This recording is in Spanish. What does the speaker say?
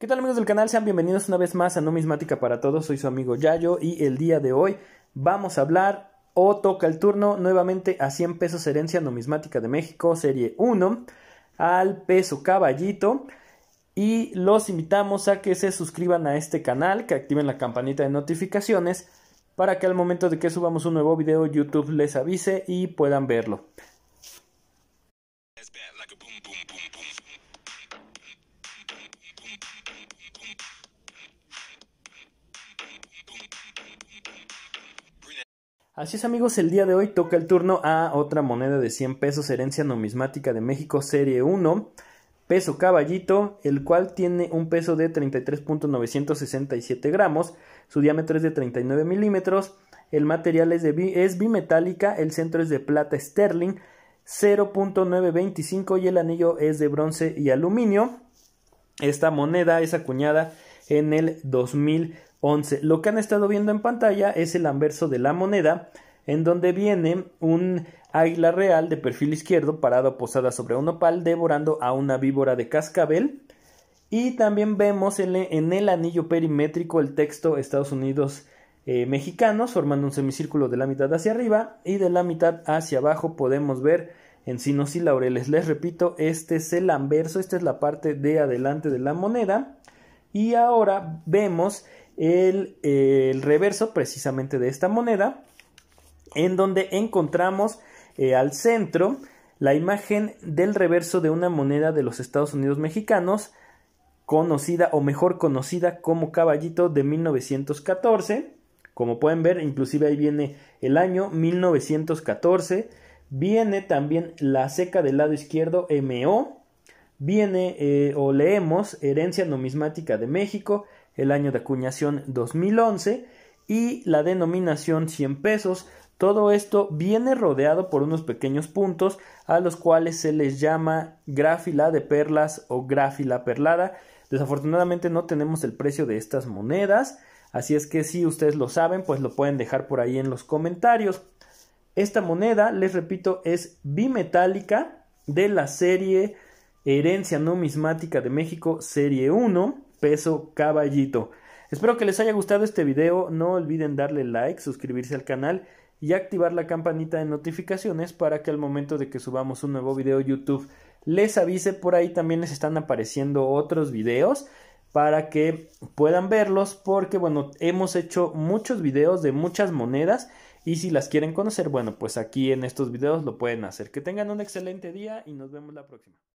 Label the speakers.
Speaker 1: ¿Qué tal amigos del canal? Sean bienvenidos una vez más a Numismática para Todos. Soy su amigo Yayo y el día de hoy vamos a hablar o toca el turno nuevamente a 100 pesos herencia numismática de México, serie 1, al peso caballito. Y los invitamos a que se suscriban a este canal, que activen la campanita de notificaciones para que al momento de que subamos un nuevo video YouTube les avise y puedan verlo. Así es amigos, el día de hoy toca el turno a otra moneda de 100 pesos, herencia numismática de México, serie 1, peso caballito, el cual tiene un peso de 33.967 gramos, su diámetro es de 39 milímetros, el material es, de es bimetálica, el centro es de plata sterling, 0.925 y el anillo es de bronce y aluminio. Esta moneda es acuñada en el 2000 11. Lo que han estado viendo en pantalla es el anverso de la moneda, en donde viene un águila real de perfil izquierdo parado posada sobre un opal devorando a una víbora de cascabel. Y también vemos en, el anillo perimétrico el texto Estados Unidos eh, mexicanos formando un semicírculo de la mitad hacia arriba y de la mitad hacia abajo podemos ver encinos y laureles. Les repito, este es el anverso, esta es la parte de adelante de la moneda. Y ahora vemos eh, el, reverso precisamente de esta moneda, en donde encontramos eh, al centro la imagen del reverso de una moneda de los Estados Unidos mexicanos, conocida o mejor conocida como caballito de 1914. Como pueden ver, inclusive ahí viene el año 1914. Viene también la seca del lado izquierdo MO. Viene eh, o leemos Herencia Numismática de México, el año de acuñación 2011 y la denominación 100 pesos. Todo esto viene rodeado por unos pequeños puntos a los cuales se les llama gráfila de perlas o gráfila perlada. Desafortunadamente no tenemos el precio de estas monedas, así es que si ustedes lo saben, pues lo pueden dejar por ahí en los comentarios. Esta moneda, les repito, es bimetálica de la serie Herencia Numismática de México, serie 1 peso caballito. Espero que les haya gustado este video, no olviden darle like, suscribirse al canal y activar la campanita de notificaciones para que al momento de que subamos un nuevo video YouTube les avise, por ahí también les están apareciendo otros videos para que puedan verlos porque bueno, hemos hecho muchos videos de muchas monedas y si las quieren conocer, bueno, pues aquí en estos videos lo pueden hacer. Que tengan un excelente día y nos vemos la próxima.